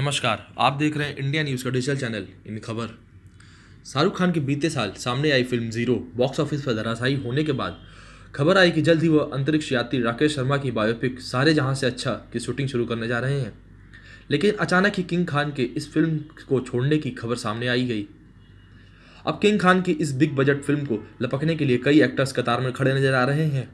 नमस्कार आप देख रहे हैं इंडिया न्यूज़ का डिजिटल चैनल इन खबर शाहरुख खान की बीते साल सामने आई फिल्म जीरो बॉक्स ऑफिस पर धराशायी होने के बाद खबर आई कि जल्द ही वह अंतरिक्ष यात्री राकेश शर्मा की बायोपिक सारे जहां से अच्छा की शूटिंग शुरू करने जा रहे हैं लेकिन अचानक ही किंग खान के इस फिल्म को छोड़ने की खबर सामने आई गई अब किंग खान की इस बिग बजट फिल्म को लपकने के लिए कई एक्टर्स कतार में खड़े नजर आ रहे हैं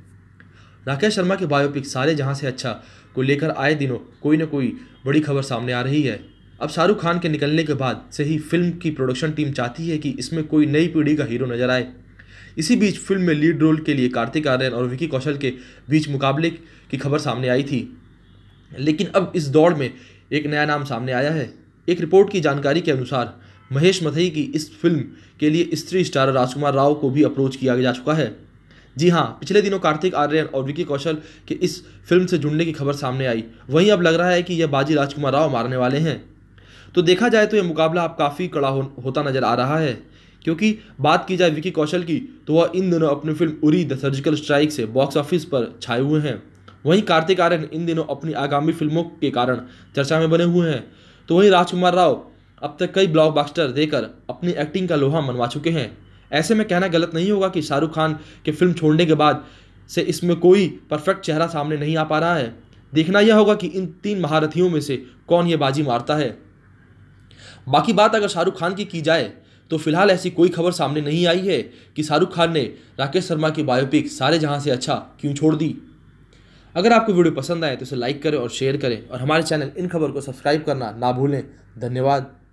राकेश शर्मा के बायोपिक सारे जहाँ से अच्छा को लेकर आए दिनों कोई ना कोई बड़ी खबर सामने आ रही है अब शाहरुख खान के निकलने के बाद से ही फिल्म की प्रोडक्शन टीम चाहती है कि इसमें कोई नई पीढ़ी का हीरो नजर आए इसी बीच फिल्म में लीड रोल के लिए कार्तिक आर्यन और विकी कौशल के बीच मुकाबले की खबर सामने आई थी लेकिन अब इस दौड़ में एक नया नाम सामने आया है एक रिपोर्ट की जानकारी के अनुसार महेश मथई की इस फिल्म के लिए स्त्री स्टार राजकुमार राव को भी अप्रोच किया जा चुका है जी हाँ पिछले दिनों कार्तिक आर्यन और विकी कौशल के इस फिल्म से जुड़ने की खबर सामने आई वहीं अब लग रहा है कि यह बाजी राजकुमार राव मारने वाले हैं तो देखा जाए तो यह मुकाबला अब काफ़ी कड़ा हो, होता नजर आ रहा है क्योंकि बात की जाए विकी कौशल की तो वह इन दिनों अपनी film Uri the surgical strike से बॉक्स ऑफिस पर छाए हुए हैं वहीं कार्तिक आर्यन इन दिनों अपनी आगामी फिल्मों के कारण चर्चा में बने हुए हैं तो वहीं राजकुमार राव अब तक कई ब्लॉकबस्टर देकर अपनी एक्टिंग का लोहा मनवा चुके हैं ऐसे में कहना गलत नहीं होगा कि शाहरुख खान के फिल्म छोड़ने के बाद से इसमें कोई परफेक्ट चेहरा सामने नहीं आ पा रहा है देखना यह होगा कि इन तीन महारथियों में से कौन ये बाजी मारता है बाकी बात अगर शाहरुख खान की की जाए तो फिलहाल ऐसी कोई खबर सामने नहीं आई है कि शाहरुख खान ने राकेश शर्मा की बायोपिक सारे जहां से अच्छा क्यों छोड़ दी अगर आपको वीडियो पसंद आए तो इसे लाइक करें और शेयर करें और हमारे चैनल इन खबर को सब्सक्राइब करना ना भूलें धन्यवाद